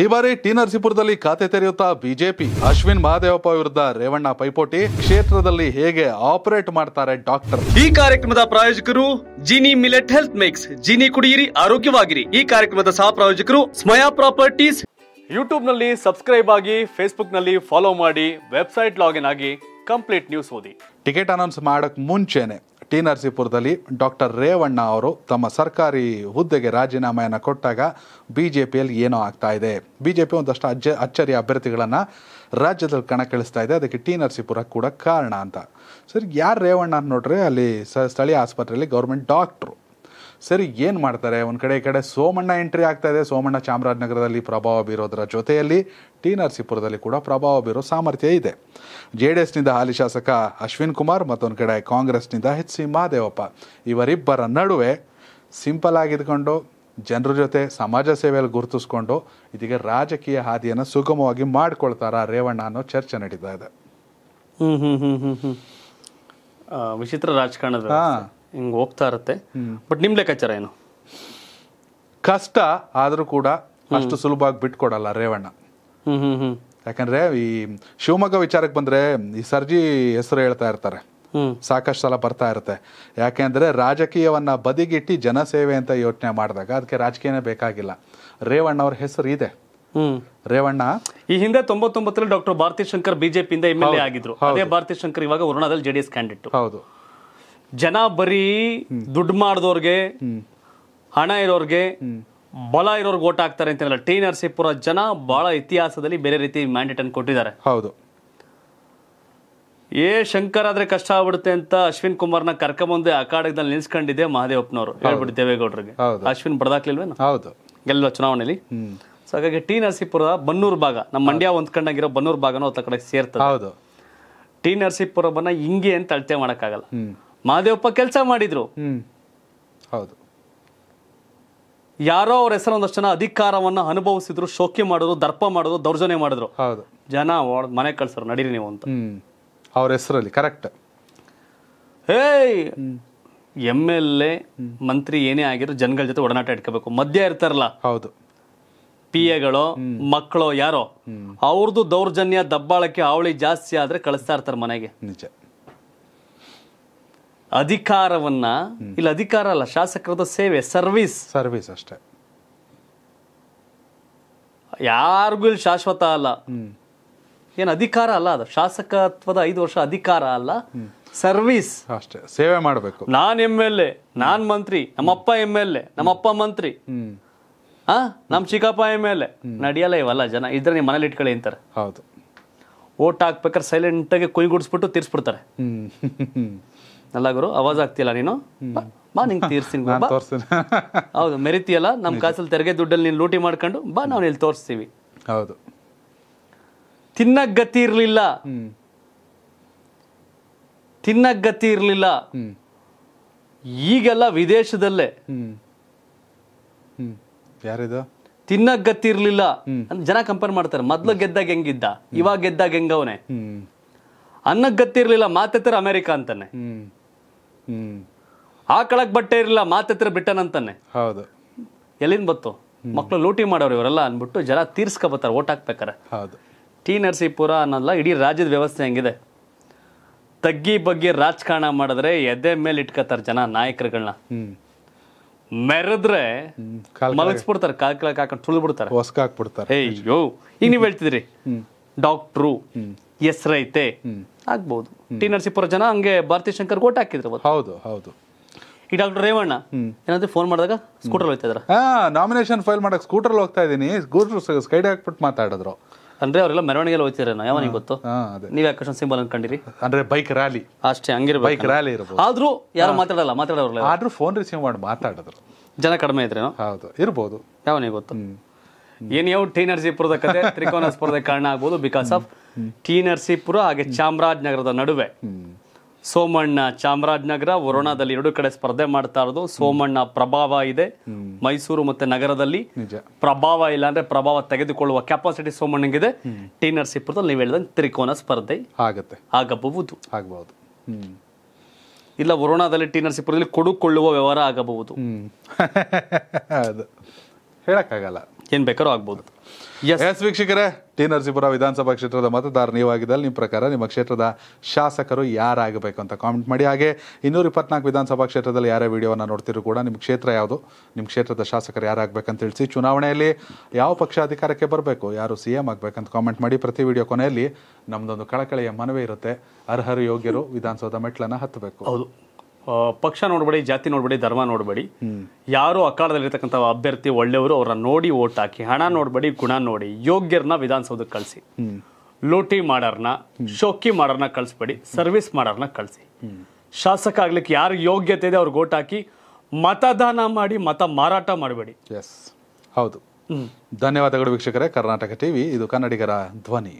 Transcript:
ಈ ಬಾರಿ ಟಿ ನರಸೀಪುರದಲ್ಲಿ ಖಾತೆ ತೆರೆಯುತ್ತಾ ಬಿಜೆಪಿ ಅಶ್ವಿನ್ ಮಹಾದೇವಪ್ಪ ವಿರುದ್ಧ ರೇವಣ್ಣ ಪೈಪೋಟಿ ಕ್ಷೇತ್ರದಲ್ಲಿ ಹೇಗೆ ಆಪರೇಟ್ ಮಾಡ್ತಾರೆ ಡಾಕ್ಟರ್ ಈ ಕಾರ್ಯಕ್ರಮದ ಪ್ರಾಯೋಜಕರು Jini millet health mix Jini ಕುಡಿಯಿರಿ ಆರೋಗ್ಯವಾಗಿರಿ ಈ ಕಾರ್ಯಕ್ರಮದ ಸಹ ಪ್ರಾಯೋಜಕರು ಸ್ಮಯಾ ಪ್ರಾಪರ್ಟೀಸ್ ಯೂಟ್ಯೂಬ್ ನಲ್ಲಿ ಸಬ್ಸ್ಕ್ರೈಬ್ ಆಗಿ ಫೇಸ್ಬುಕ್ ನಲ್ಲಿ ಫಾಲೋ ಮಾಡಿ ವೆಬ್ಸೈಟ್ ಲಾಗಿನ್ ಆಗಿ ಕಂಪ್ಲೀಟ್ ನ್ಯೂಸ್ ಓದಿ ಟಿಕೆಟ್ ಅನೌನ್ಸ್ ಮಾಡಕ್ ಮುಂಚೆನೆ ಟಿ ನರಸೀಪುರದಲ್ಲಿ ಡಾಕ್ಟರ್ ರೇವಣ್ಣ ಅವರು ತಮ್ಮ ಸರ್ಕಾರಿ ಹುದ್ದೆಗೆ ರಾಜೀನಾಮೆಯನ್ನು ಕೊಟ್ಟಾಗ ಬಿ ಜೆ ಪಿಯಲ್ಲಿ ಏನೋ ಆಗ್ತಾ ಇದೆ ಬಿ ಜೆ ಪಿ ಒಂದಷ್ಟು ಅಜ್ಜ ಅಚ್ಚರಿಯ ಅಭ್ಯರ್ಥಿಗಳನ್ನು ರಾಜ್ಯದಲ್ಲಿ ಕಣಕ್ಕಿಳಿಸ್ತಾ ಇದೆ ಅದಕ್ಕೆ ಟಿ ನರಸೀಪುರ ಕೂಡ ಕಾರಣ ಅಂತ ಸರ್ ಯಾರು ರೇವಣ್ಣ ನೋಡ್ರಿ ಅಲ್ಲಿ ಸ್ಥಳೀಯ ಆಸ್ಪತ್ರೆಯಲ್ಲಿ ಗೌರ್ಮೆಂಟ್ ಡಾಕ್ಟ್ರು ಸರಿ ಏನು ಮಾಡ್ತಾರೆ ಒಂದು ಕಡೆ ಈ ಕಡೆ ಸೋಮಣ್ಣ ಎಂಟ್ರಿ ಆಗ್ತಾ ಇದೆ ಸೋಮಣ್ಣ ಚಾಮರಾಜನಗರದಲ್ಲಿ ಪ್ರಭಾವ ಬೀರೋದರ ಜೊತೆಯಲ್ಲಿ ಟಿ ನರಸೀಪುರದಲ್ಲಿ ಕೂಡ ಪ್ರಭಾವ ಬೀರೋ ಸಾಮರ್ಥ್ಯ ಇದೆ ಜೆ ಡಿ ಎಸ್ನಿಂದ ಹಾಲಿ ಶಾಸಕ ಅಶ್ವಿನ್ ಕುಮಾರ್ ಮತ್ತೊಂದು ಕಡೆ ಕಾಂಗ್ರೆಸ್ನಿಂದ ಎಚ್ ಸಿ ಮಹಾದೇವಪ್ಪ ಇವರಿಬ್ಬರ ನಡುವೆ ಸಿಂಪಲ್ ಆಗಿದ್ಕೊಂಡು ಜನರ ಜೊತೆ ಸಮಾಜ ಸೇವೆಯಲ್ಲಿ ಗುರುತಿಸ್ಕೊಂಡು ಇದೀಗ ರಾಜಕೀಯ ಹಾದಿಯನ್ನು ಸುಗಮವಾಗಿ ಮಾಡಿಕೊಳ್ತಾರ ರೇವಣ್ಣ ಅನ್ನೋ ಚರ್ಚೆ ನಡೀತಾ ಇದೆ ವಿಚಿತ್ರ ರಾಜಕಾರಣದ ಹಿಂಗ್ ಹೋಗ್ತಾ ಇರುತ್ತೆ ಬಟ್ ನಿಮ್ ಲೆಕ್ಕಾಚಾರ ಏನು ಕಷ್ಟ ಆದರೂ ಕೂಡ ಅಷ್ಟು ಸುಲಭವಾಗಿ ಬಿಟ್ಕೊಡಲ್ಲ ರೇವಣ್ಣ ಯಾಕಂದ್ರೆ ಈ ಶಿವಮೊಗ್ಗ ವಿಚಾರಕ್ಕೆ ಬಂದ್ರೆ ಈ ಸರ್ಜಿ ಹೆಸರು ಹೇಳ್ತಾ ಇರ್ತಾರೆ ಸಾಕಷ್ಟು ಸಲ ಬರ್ತಾ ಇರುತ್ತೆ ಯಾಕೆಂದ್ರೆ ರಾಜಕೀಯವನ್ನ ಬದಿಗಿಟ್ಟು ಜನಸೇವೆ ಅಂತ ಯೋಚನೆ ಮಾಡಿದಾಗ ಅದಕ್ಕೆ ರಾಜಕೀಯನೇ ಬೇಕಾಗಿಲ್ಲ ರೇವಣ್ಣ ಅವ್ರ ಹೆಸರು ಇದೆ ರೇವಣ್ಣ ಈ ಹಿಂದೆ ತೊಂಬತ್ತೊಂಬತ್ತರಲ್ಲಿ ಡಾಕ್ಟರ್ ಭಾರತಿ ಶಂಕರ್ ಬಿಜೆಪಿಯಿಂದ ಎಂ ಎಲ್ ಎ ಆಗಿದ್ರು ಅದೇ ಭಾರತಿ ಶಂಕರ್ ಇವಾಗ ಜೆಡಿಎಸ್ ಕ್ಯಾಂಡಿಡೇಟ್ ಹೌದು ಜನ ಬರೀ ದುಡ್ಡು ಮಾಡಿದವ್ರಿಗೆ ಹಣ ಇರೋರ್ಗೆ ಬಲ ಇರೋರ್ಗೆ ಓಟ್ ಹಾಕ್ತಾರೆ ಅಂತ ಟಿ ನರಸೀಪುರ ಜನ ಬಹಳ ಇತಿಹಾಸದಲ್ಲಿ ಬೇರೆ ರೀತಿ ಮ್ಯಾಂಡೇಟ್ ಅನ್ನು ಕೊಟ್ಟಿದ್ದಾರೆ ಹೌದು ಏ ಶಂಕರ್ ಆದ್ರೆ ಕಷ್ಟ ಆಗ್ಬಿಡುತ್ತೆ ಅಂತ ಅಶ್ವಿನ್ ಕುಮಾರ್ ನ ಕರ್ಕೊಂಬಂದೆ ಅಖಾಡದಲ್ಲಿ ನಿಲ್ಸ್ಕೊಂಡಿದ್ದೆ ಮಹಾದೇವಪ್ಪನವರು ಹೇಳ್ಬಿಟ್ಟು ದೇವೇಗೌಡರಿಗೆ ಅಶ್ವಿನ್ ಬಡದಾಕ್ಲಿಲ್ವೇನು ಹೌದು ಗೆಲ್ಲ ಚುನಾವಣೆಯಲ್ಲಿ ಸೊ ಹಾಗಾಗಿ ಟಿ ನರಸೀಪುರ ಬನ್ನೂರು ಭಾಗ ನಮ್ಮ ಮಂಡ್ಯ ಹೊಂದ್ಕೊಂಡಾಗಿರೋ ಬನ್ನೂರು ಭಾಗನೂ ಕಡೆ ಸೇರ್ತದೆ ಹೌದು ಟಿ ನರಸೀಪುರವನ್ನ ಹಿಂಗೆ ಅಂತ ಅಳತೆ ಮಾಡಕ್ಕಾಗಲ್ಲ ಮಹಾದೇವಪ್ಪ ಕೆಲಸ ಮಾಡಿದ್ರು ಹೌದು ಯಾರೋ ಅವ್ರ ಹೆಸರು ಒಂದಷ್ಟು ಜನ ಅಧಿಕಾರವನ್ನ ಅನುಭವಿಸಿದ್ರು ಶೋಕಿ ಮಾಡಿದ್ರು ದರ್ಪ ಮಾಡಿದ್ರು ದೌರ್ಜನ್ಯ ಮಾಡಿದ್ರು ಹೌದು ಜನ ಮನೆ ಕಳ್ಸರು ನಡೀರಿ ನೀವು ಅಂತ ಅವ್ರ ಹೆಸರಲ್ಲಿ ಕರೆಕ್ಟ್ ಹೇಯ್ ಎಮ್ ಎಲ್ ಎ ಮಂತ್ರಿ ಏನೇ ಆಗಿದ್ರು ಜನಗಳ ಜೊತೆ ಒಡನಾಟ ಇಟ್ಕೋಬೇಕು ಮಧ್ಯ ಇರ್ತಾರಲ್ಲ ಹೌದು ಪಿ ಎಗಳು ಮಕ್ಕಳು ಯಾರೋ ಅವ್ರದ್ದು ದೌರ್ಜನ್ಯ ದಬ್ಬಾಳಕ್ಕೆ ಅವಳಿ ಜಾಸ್ತಿ ಆದ್ರೆ ಕಳಿಸ್ತಾ ಇರ್ತಾರೆ ಮನೆಗೆ ನಿಜ ಅಧಿಕಾರವನ್ನ ಇಲ್ಲಿ ಅಧಿಕಾರ ಅಲ್ಲ ಶಾಸಕರದ ಸೇವೆ ಸರ್ವಿಸ್ ಸರ್ವಿಸ್ ಅಷ್ಟೇ ಯಾರಿಗೂ ಇಲ್ಲಿ ಶಾಶ್ವತ ಅಲ್ಲ ಏನು ಅಧಿಕಾರ ಅಲ್ಲ ಅದು ಶಾಸಕತ್ವದ ಐದು ವರ್ಷ ಅಧಿಕಾರ ಅಲ್ಲ ಸರ್ವಿಸ್ ಅಷ್ಟೇ ಸೇವೆ ಮಾಡಬೇಕು ನಾನು ಎಮ್ ಎಲ್ ಎ ನಾನ್ ಮಂತ್ರಿ ನಮ್ಮಪ್ಪ ಎಮ್ ಎಲ್ ಎ ನಮ್ಮಪ್ಪ ಮಂತ್ರಿ ಹಾ ನಮ್ಮ ಚಿಕ್ಕಪ್ಪ ಎಮ್ ಎಲ್ ಎ ನಡೆಯಲ್ಲ ಇವಲ್ಲ ಜನ ಇದ್ರೆ ನೀವು ಮನೇಲಿ ಇಟ್ಕೊಳ್ಳಿ ಅಂತಾರೆ ಹೌದು ಓಟ್ ಆಗಿ ಸೈಲೆಂಟಾಗಿ ಕುಯ್ಗುಡಿಸ್ಬಿಟ್ಟು ತೀರ್ಸ್ಬಿಡ್ತಾರೆ ಅಲ್ಲ ಗುರು ಅವಾಜ್ ಆಗ್ತಿಲ್ಲ ನೀನು ಬಾ ನಿಂಗೆ ತೀರ್ಸ್ತೀನಿ ಹೌದು ಮೆರಿತಿಯಲ್ಲ ನಮ್ಮ ಕಾಸಲ್ಲಿ ತೆರಿಗೆ ದುಡ್ಡಲ್ಲಿ ನೀನು ಲೂಟಿ ಮಾಡ್ಕೊಂಡು ಬಾ ನಾವು ಇಲ್ಲಿ ತೋರಿಸ್ತೀವಿ ಹೌದು ತಿನ್ನಕ್ ಗತಿ ಇರಲಿಲ್ಲ ತಿನ್ನಕ್ ಗತಿ ಇರಲಿಲ್ಲ ಈಗೆಲ್ಲ ವಿದೇಶದಲ್ಲೇ ಯಾರಿದು ತಿನ್ನಕ್ ಗತಿ ಇರಲಿಲ್ಲ ಜನ ಕಂಪೇರ್ ಮಾಡ್ತಾರೆ ಮೊದ್ಲು ಗೆದ್ದಾಗ ಹೆಂಗಿದ್ದ ಇವಾಗ ಗೆದ್ದಾಗ ಹೆಂಗವನೇ ಅನ್ನಕ್ ಗತಿ ಇರಲಿಲ್ಲ ಮಾತೆತ್ತರ ಅಮೆರಿಕ ಅಂತಾನೆ ಆಕಳಕ್ಕೆ ಬಟ್ಟೆ ಇರಲಿಲ್ಲ ಮಾತತ್ರ ಬಿಟ್ಟನಂತಾನೆ ಹೌದು ಎಲ್ಲಿಂದ ಬತ್ತು ಮಕ್ಕಳು ಲೂಟಿ ಮಾಡೋರು ಇವರೆಲ್ಲ ಅಂದ್ಬಿಟ್ಟು ಜನ ತೀರ್ಸ್ಕೊಬತ್ತಾರೆ ಓಟ್ ಹಾಕ್ಬೇಕಾರೆ ಹೌದು ಟಿ ನರಸೀಪುರ ಅನ್ನೋಲ್ಲ ಇಡೀ ರಾಜ್ಯದ ವ್ಯವಸ್ಥೆ ಹೆಂಗಿದೆ ತಗ್ಗಿ ಬಗ್ಗೆ ರಾಜಕಾರಣ ಮಾಡಿದ್ರೆ ಎದೆ ಮೇಲೆ ಇಟ್ಕೋತಾರೆ ಜನ ನಾಯಕರುಗಳನ್ನ ಮೆರೆದ್ರೆ ಮಲಗಿಸ್ಬಿಡ್ತಾರೆ ಕಾಲ್ಕಳಕ್ಕೆ ಹಾಕೊಂಡು ತುಳಿದ್ಬಿಡ್ತಾರೆ ಹೊಸ್ಕಾಕ್ಬಿಡ್ತಾರೆ ಅಯ್ಯೋ ಈಗ ನೀವು ಹೇಳ್ತಿದ್ರಿ ಡಾಕ್ಟ್ರು ಹೆಸರೈತೆ ಆಗ್ಬೋದು ಟಿ ನರಸೀಪುರ ಜನ ಹಂಗೆ ಭಾರತಿ ಶಂಕರ್ ಓಟ್ ಹಾಕಿದ್ರು ಹೌದು ಹೌದು ಈ ಡಾಕ್ಟರ್ ರೇವಣ್ಣ ಏನಾದ್ರು ಫೋನ್ ಮಾಡಿದಾಗ ಸ್ಕೂಟರ್ ಹೋಗ್ತಾ ಇದ್ರ ಹಾ ನಾಮಿನೇಷನ್ ಫೈಲ್ ಮಾಡಕ್ ಸ್ಕೂಟರ್ ಹೋಗ್ತಾ ಇದೀನಿ ಸ್ಕೂಟರ್ ಸ್ಕೈಡ್ ಹಾಕ್ಬಿಟ್ಟು ಮಾತಾಡಿದ್ರು ಅಂದ್ರೆ ಅವರೆಲ್ಲ ಮೆರವಣಿಗೆಲ್ಲ ಹೋಗ್ತಿರಲ್ಲ ಯಾವನಿಗೆ ಗೊತ್ತು ನೀವ್ ಯಾಕೆ ಸಿಂಬಲ್ ಅನ್ಕೊಂಡಿರಿ ಅಂದ್ರೆ ಬೈಕ್ ರ್ಯಾಲಿ ಅಷ್ಟೇ ಹಂಗಿರ ಬೈಕ್ ರ್ಯಾಲಿ ಇರಬಹುದು ಆದ್ರೂ ಯಾರು ಮಾತಾಡಲ್ಲ ಮಾತಾಡೋರು ಆದ್ರೂ ಫೋನ್ ರಿಸೀವ್ ಮಾಡಿ ಮಾತಾಡಿದ್ರು ಜನ ಕಡಿಮೆ ಇದ್ರೇನೋ ಹೌದು ಇರ್ಬೋದು ಯಾವನಿಗೆ ಗೊತ್ತು ಏನ್ ಯಾವ ಟಿ ನರಸೀಪುರದ ಕತೆ ತ್ರಿಕೋನ ಸ್ಪರ್ಧೆ ಕಾರಣ ಆಗ್ಬೋದು ಬಿಕಾಸ್ ಆಫ್ ಟಿ ನರಸೀಪುರ ಹಾಗೆ ಚಾಮರಾಜನಗರದ ನಡುವೆ ಸೋಮಣ್ಣ ಚಾಮರಾಜನಗರ ವರುಣಾದಲ್ಲಿ ಎರಡು ಕಡೆ ಸ್ಪರ್ಧೆ ಮಾಡ್ತಾ ಇರೋದು ಸೋಮಣ್ಣ ಪ್ರಭಾವ ಇದೆ ಮೈಸೂರು ಮತ್ತೆ ನಗರದಲ್ಲಿ ಪ್ರಭಾವ ಇಲ್ಲ ಅಂದ್ರೆ ಪ್ರಭಾವ ತೆಗೆದುಕೊಳ್ಳುವ ಕೆಪಾಸಿಟಿ ಸೋಮಣ್ಣಗಿದೆ ಟಿ ನರಸೀಪುರದಲ್ಲಿ ನೀವು ಹೇಳಿದ ತ್ರಿಕೋನ ಸ್ಪರ್ಧೆ ಆಗುತ್ತೆ ಆಗಬಹುದು ಆಗಬಹುದು ಇಲ್ಲ ವರುಣಾದಲ್ಲಿ ಟಿ ನರಸೀಪುರದಲ್ಲಿ ಕೊಡುಕೊಳ್ಳುವ ವ್ಯವಹಾರ ಆಗಬಹುದು ಹೇಳಕ್ಕಾಗಲ್ಲ ಏನು ಬೇಕಾದ್ರೂ ಆಗ್ಬೋದು ಎಸ್ ವೀಕ್ಷಕರೇ ಟಿ ನರಸೀಪುರ ವಿಧಾನಸಭಾ ಕ್ಷೇತ್ರದ ಮತದಾರ ನೀವಾಗಿದ್ದಲ್ಲಿ ನಿಮ್ಮ ಪ್ರಕಾರ ನಿಮ್ಮ ಕ್ಷೇತ್ರದ ಶಾಸಕರು ಯಾರಾಗಬೇಕು ಅಂತ ಕಾಮೆಂಟ್ ಮಾಡಿ ಹಾಗೆ ಇನ್ನೂರ ಇಪ್ಪತ್ನಾಲ್ಕು ವಿಧಾನಸಭಾ ಕ್ಷೇತ್ರದಲ್ಲಿ ಯಾರೇ ವಿಡಿಯೋವನ್ನು ನೋಡ್ತಿರೂ ಕೂಡ ನಿಮ್ಮ ಕ್ಷೇತ್ರ ಯಾವುದು ನಿಮ್ಮ ಕ್ಷೇತ್ರದ ಶಾಸಕರು ಅಂತ ತಿಳಿಸಿ ಚುನಾವಣೆಯಲ್ಲಿ ಯಾವ ಪಕ್ಷ ಅಧಿಕಾರಕ್ಕೆ ಬರಬೇಕು ಯಾರು ಸಿ ಎಂ ಆಗಬೇಕಂತ ಕಾಮೆಂಟ್ ಮಾಡಿ ಪ್ರತಿ ವಿಡಿಯೋ ಕೊನೆಯಲ್ಲಿ ನಮ್ಮದೊಂದು ಕಳಕಳಿಯ ಮನವಿ ಇರುತ್ತೆ ಅರ್ಹರು ಯೋಗ್ಯರು ವಿಧಾನಸೌಧ ಮೆಟ್ಲನ್ನು ಹತ್ತಬೇಕು ಹೌದು ಪಕ್ಷ ನೋಡಬೇಡಿ ಜಾತಿ ನೋಡಬೇಡಿ ಧರ್ಮ ನೋಡಬೇಡಿ ಯಾರು ಅಕಾಲದಲ್ಲಿರ್ತಕ್ಕಂಥ ಅಭ್ಯರ್ಥಿ ಒಳ್ಳೆಯವರು ಅವರನ್ನ ನೋಡಿ ಓಟ್ ಹಾಕಿ ಹಣ ನೋಡಬೇಡಿ ಗುಣ ನೋಡಿ ಯೋಗ್ಯರನ್ನ ವಿಧಾನಸೌಧಕ್ಕೆ ಕಳಿಸಿ ಲೂಟಿ ಮಾಡರ್ನ ಶೋಕಿ ಮಾಡರ್ನ ಕಳಿಸ್ಬೇಡಿ ಸರ್ವಿಸ್ ಮಾಡೋರ್ನ ಕಳಿಸಿ ಶಾಸಕ ಆಗ್ಲಿಕ್ಕೆ ಯಾರು ಯೋಗ್ಯತೆ ಇದೆ ಅವ್ರಿಗೆ ಓಟ್ ಹಾಕಿ ಮತದಾನ ಮಾಡಿ ಮತ ಮಾರಾಟ ಮಾಡಬೇಡಿ ಎಸ್ ಹೌದು ಧನ್ಯವಾದಗಳು ವೀಕ್ಷಕರೇ ಕರ್ನಾಟಕ ಟಿವಿ ಇದು ಕನ್ನಡಿಗರ ಧ್ವನಿ